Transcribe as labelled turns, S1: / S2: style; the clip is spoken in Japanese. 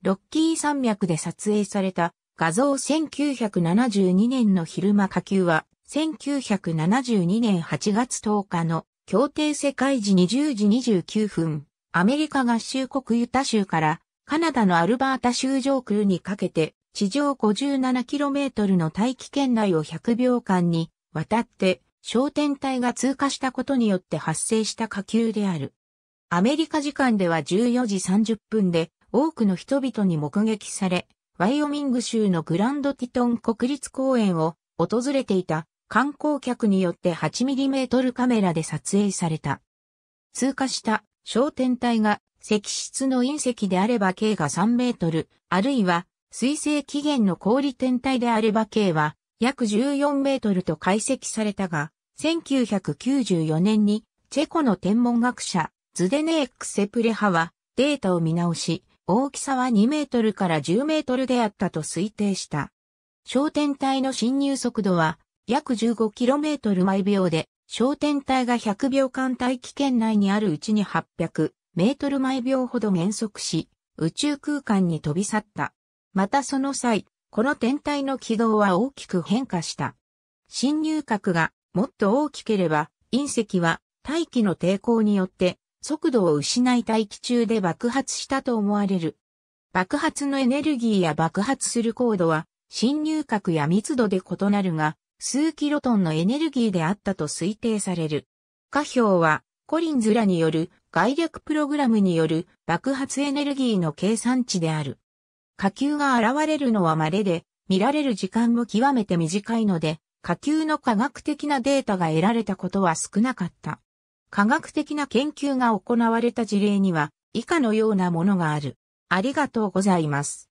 S1: ロッキー山脈で撮影された画像1972年の昼間火球は、1972年8月10日の協定世界時20時29分、アメリカ合衆国ユタ州からカナダのアルバータ州上空にかけて地上 57km の大気圏内を100秒間に渡って焦点体が通過したことによって発生した火球である。アメリカ時間では14時30分で多くの人々に目撃され、ワイオミング州のグランドティトン国立公園を訪れていた観光客によって 8mm カメラで撮影された。通過した小天体が石質の隕石であれば径が3メートル、あるいは水星起源の氷天体であれば径は約14メートルと解析されたが、1994年にチェコの天文学者ズデネーク・セプレハはデータを見直し、大きさは2メートルから10メートルであったと推定した。焦点体の侵入速度は約1 5トル毎秒で、焦点体が100秒間大気圏内にあるうちに800メートル毎秒ほど減速し、宇宙空間に飛び去った。またその際、この天体の軌道は大きく変化した。侵入角がもっと大きければ、隕石は大気の抵抗によって速度を失い大気中で爆発したと思われる。爆発のエネルギーや爆発する高度は、侵入角や密度で異なるが、数キロトンのエネルギーであったと推定される。下表は、コリンズらによる概略プログラムによる爆発エネルギーの計算値である。火球が現れるのは稀で、見られる時間も極めて短いので、火球の科学的なデータが得られたことは少なかった。科学的な研究が行われた事例には以下のようなものがある。ありがとうございます。